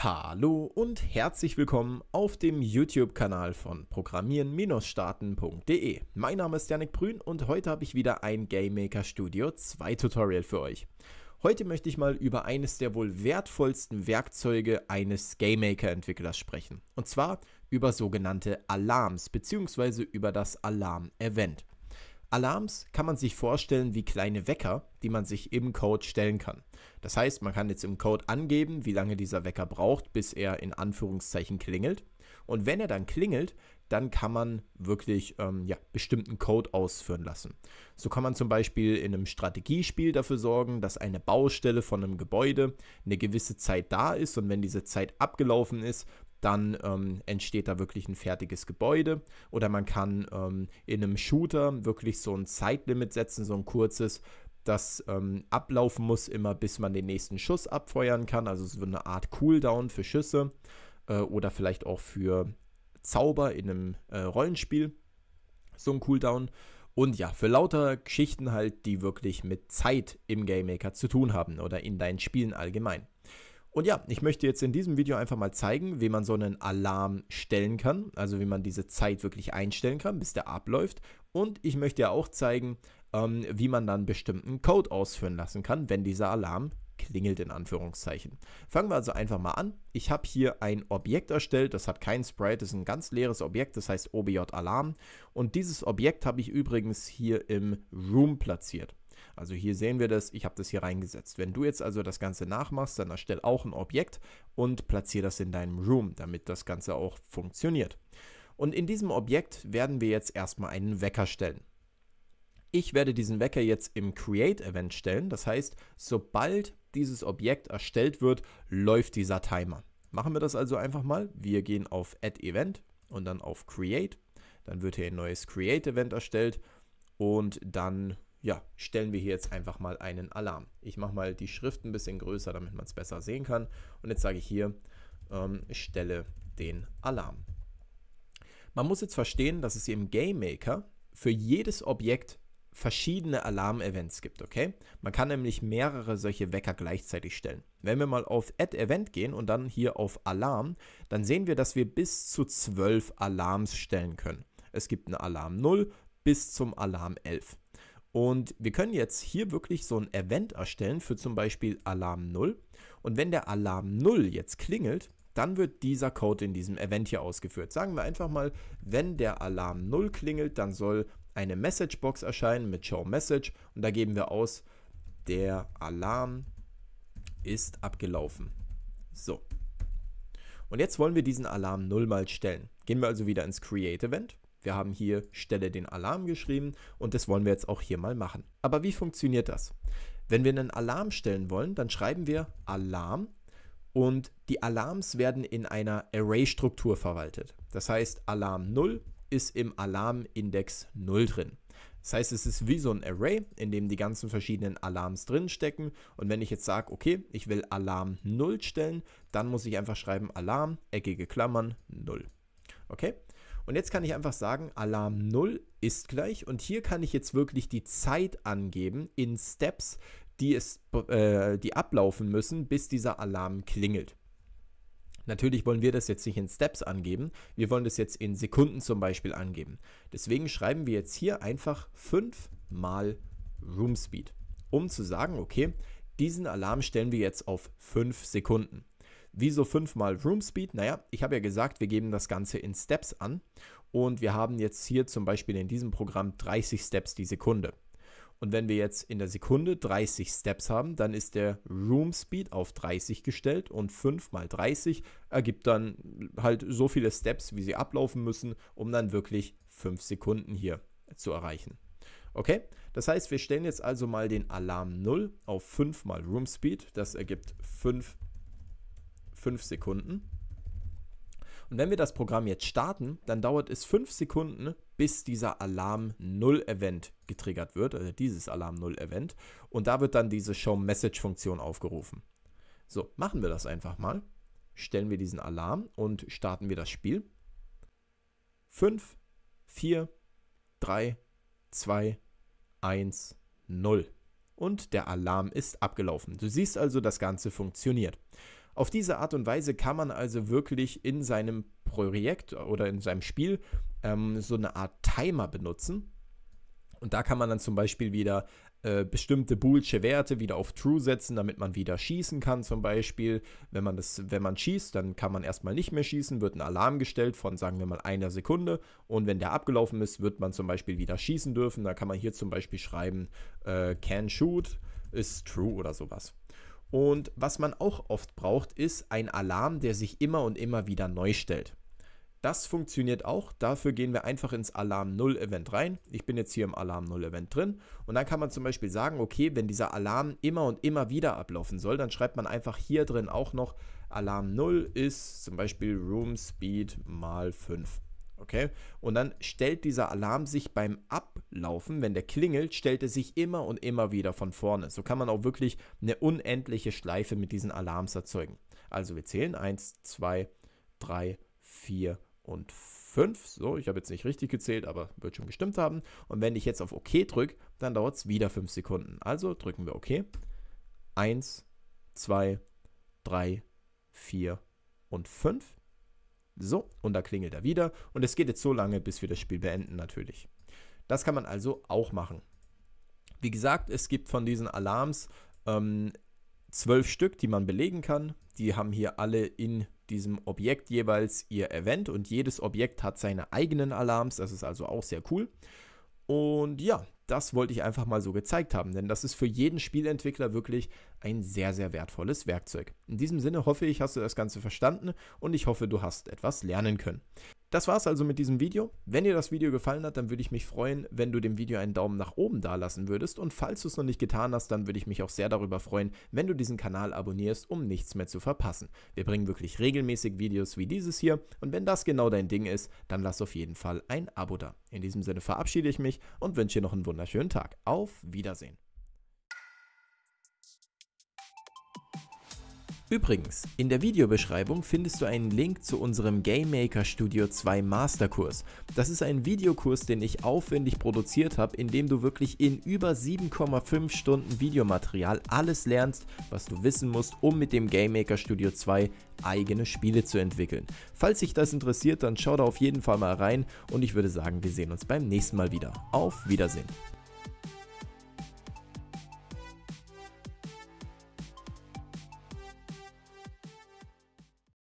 Hallo und herzlich willkommen auf dem YouTube-Kanal von programmieren-starten.de. Mein Name ist Janik Brün und heute habe ich wieder ein Game Maker Studio 2 Tutorial für euch. Heute möchte ich mal über eines der wohl wertvollsten Werkzeuge eines Game Maker Entwicklers sprechen. Und zwar über sogenannte Alarms bzw. über das Alarm-Event. Alarms kann man sich vorstellen wie kleine Wecker, die man sich im Code stellen kann. Das heißt, man kann jetzt im Code angeben, wie lange dieser Wecker braucht, bis er in Anführungszeichen klingelt. Und wenn er dann klingelt, dann kann man wirklich ähm, ja, bestimmten Code ausführen lassen. So kann man zum Beispiel in einem Strategiespiel dafür sorgen, dass eine Baustelle von einem Gebäude eine gewisse Zeit da ist und wenn diese Zeit abgelaufen ist, dann ähm, entsteht da wirklich ein fertiges Gebäude. Oder man kann ähm, in einem Shooter wirklich so ein Zeitlimit setzen, so ein kurzes, das ähm, ablaufen muss, immer bis man den nächsten Schuss abfeuern kann. Also so eine Art Cooldown für Schüsse äh, oder vielleicht auch für Zauber in einem äh, Rollenspiel. So ein Cooldown. Und ja, für lauter Geschichten halt, die wirklich mit Zeit im Game Maker zu tun haben oder in deinen Spielen allgemein. Und ja, ich möchte jetzt in diesem Video einfach mal zeigen, wie man so einen Alarm stellen kann, also wie man diese Zeit wirklich einstellen kann, bis der abläuft. Und ich möchte ja auch zeigen, ähm, wie man dann bestimmten Code ausführen lassen kann, wenn dieser Alarm klingelt in Anführungszeichen. Fangen wir also einfach mal an. Ich habe hier ein Objekt erstellt, das hat keinen Sprite, das ist ein ganz leeres Objekt, das heißt OBJ Alarm. Und dieses Objekt habe ich übrigens hier im Room platziert. Also hier sehen wir das, ich habe das hier reingesetzt. Wenn du jetzt also das Ganze nachmachst, dann erstell auch ein Objekt und platziere das in deinem Room, damit das Ganze auch funktioniert. Und in diesem Objekt werden wir jetzt erstmal einen Wecker stellen. Ich werde diesen Wecker jetzt im Create-Event stellen. Das heißt, sobald dieses Objekt erstellt wird, läuft dieser Timer. Machen wir das also einfach mal. Wir gehen auf Add Event und dann auf Create. Dann wird hier ein neues Create Event erstellt und dann ja, stellen wir hier jetzt einfach mal einen Alarm. Ich mache mal die Schrift ein bisschen größer, damit man es besser sehen kann. Und jetzt sage ich hier, ähm, stelle den Alarm. Man muss jetzt verstehen, dass es hier im Game Maker für jedes Objekt verschiedene Alarm-Events gibt, okay? Man kann nämlich mehrere solche Wecker gleichzeitig stellen. Wenn wir mal auf Add Event gehen und dann hier auf Alarm, dann sehen wir, dass wir bis zu 12 Alarms stellen können. Es gibt einen Alarm 0 bis zum Alarm 11. Und wir können jetzt hier wirklich so ein Event erstellen für zum Beispiel Alarm 0. Und wenn der Alarm 0 jetzt klingelt, dann wird dieser Code in diesem Event hier ausgeführt. Sagen wir einfach mal, wenn der Alarm 0 klingelt, dann soll eine Messagebox erscheinen mit Show Message und da geben wir aus, der Alarm ist abgelaufen. So. Und jetzt wollen wir diesen Alarm 0 mal stellen. Gehen wir also wieder ins Create Event wir haben hier Stelle den Alarm geschrieben und das wollen wir jetzt auch hier mal machen. Aber wie funktioniert das? Wenn wir einen Alarm stellen wollen, dann schreiben wir Alarm und die Alarms werden in einer Array-Struktur verwaltet. Das heißt, Alarm 0 ist im Alarmindex 0 drin. Das heißt, es ist wie so ein Array, in dem die ganzen verschiedenen Alarms drin stecken. Und wenn ich jetzt sage, okay, ich will Alarm 0 stellen, dann muss ich einfach schreiben Alarm, eckige Klammern 0. Okay? Und jetzt kann ich einfach sagen, Alarm 0 ist gleich. Und hier kann ich jetzt wirklich die Zeit angeben in Steps, die, es, äh, die ablaufen müssen, bis dieser Alarm klingelt. Natürlich wollen wir das jetzt nicht in Steps angeben, wir wollen das jetzt in Sekunden zum Beispiel angeben. Deswegen schreiben wir jetzt hier einfach 5 mal Room Speed, um zu sagen, okay, diesen Alarm stellen wir jetzt auf 5 Sekunden. Wieso fünfmal Room Speed? Naja, ich habe ja gesagt, wir geben das Ganze in Steps an und wir haben jetzt hier zum Beispiel in diesem Programm 30 Steps die Sekunde. Und wenn wir jetzt in der Sekunde 30 Steps haben, dann ist der Room Speed auf 30 gestellt und 5 mal 30 ergibt dann halt so viele Steps, wie sie ablaufen müssen, um dann wirklich 5 Sekunden hier zu erreichen. Okay, das heißt, wir stellen jetzt also mal den Alarm 0 auf 5 mal Room Speed. Das ergibt 5 5 Sekunden. Und wenn wir das Programm jetzt starten, dann dauert es 5 Sekunden, bis dieser Alarm 0 Event getriggert wird, also dieses Alarm 0 Event. Und da wird dann diese Show Message Funktion aufgerufen. So, machen wir das einfach mal. Stellen wir diesen Alarm und starten wir das Spiel. 5, 4, 3, 2, 1, 0. Und der Alarm ist abgelaufen. Du siehst also, das Ganze funktioniert. Auf diese Art und Weise kann man also wirklich in seinem Projekt oder in seinem Spiel ähm, so eine Art Timer benutzen. Und da kann man dann zum Beispiel wieder äh, bestimmte boolsche Werte wieder auf True setzen, damit man wieder schießen kann zum Beispiel. Wenn man, das, wenn man schießt, dann kann man erstmal nicht mehr schießen, wird ein Alarm gestellt von, sagen wir mal, einer Sekunde. Und wenn der abgelaufen ist, wird man zum Beispiel wieder schießen dürfen. Da kann man hier zum Beispiel schreiben, äh, can shoot ist true oder sowas. Und was man auch oft braucht, ist ein Alarm, der sich immer und immer wieder neu stellt. Das funktioniert auch. Dafür gehen wir einfach ins Alarm 0 Event rein. Ich bin jetzt hier im Alarm 0 Event drin. Und dann kann man zum Beispiel sagen, okay, wenn dieser Alarm immer und immer wieder ablaufen soll, dann schreibt man einfach hier drin auch noch Alarm 0 ist zum Beispiel Room Speed mal 5. Okay? Und dann stellt dieser Alarm sich beim Ablaufen, wenn der klingelt, stellt er sich immer und immer wieder von vorne. So kann man auch wirklich eine unendliche Schleife mit diesen Alarms erzeugen. Also wir zählen 1, 2, 3, 4 und 5. So, ich habe jetzt nicht richtig gezählt, aber wird schon gestimmt haben. Und wenn ich jetzt auf OK drücke, dann dauert es wieder 5 Sekunden. Also drücken wir OK. 1, 2, 3, 4 und 5. So, und da klingelt er wieder und es geht jetzt so lange, bis wir das Spiel beenden natürlich. Das kann man also auch machen. Wie gesagt, es gibt von diesen Alarms ähm, zwölf Stück, die man belegen kann. Die haben hier alle in diesem Objekt jeweils ihr Event und jedes Objekt hat seine eigenen Alarms. Das ist also auch sehr cool. Und ja, das wollte ich einfach mal so gezeigt haben, denn das ist für jeden Spielentwickler wirklich ein sehr, sehr wertvolles Werkzeug. In diesem Sinne hoffe ich, hast du das Ganze verstanden und ich hoffe, du hast etwas lernen können. Das war's also mit diesem Video. Wenn dir das Video gefallen hat, dann würde ich mich freuen, wenn du dem Video einen Daumen nach oben da lassen würdest. Und falls du es noch nicht getan hast, dann würde ich mich auch sehr darüber freuen, wenn du diesen Kanal abonnierst, um nichts mehr zu verpassen. Wir bringen wirklich regelmäßig Videos wie dieses hier. Und wenn das genau dein Ding ist, dann lass auf jeden Fall ein Abo da. In diesem Sinne verabschiede ich mich und wünsche dir noch einen wunderschönen Tag. Auf Wiedersehen. Übrigens, in der Videobeschreibung findest du einen Link zu unserem Game Maker Studio 2 Masterkurs. Das ist ein Videokurs, den ich aufwendig produziert habe, in dem du wirklich in über 7,5 Stunden Videomaterial alles lernst, was du wissen musst, um mit dem Game Maker Studio 2 eigene Spiele zu entwickeln. Falls dich das interessiert, dann schau da auf jeden Fall mal rein und ich würde sagen, wir sehen uns beim nächsten Mal wieder. Auf Wiedersehen!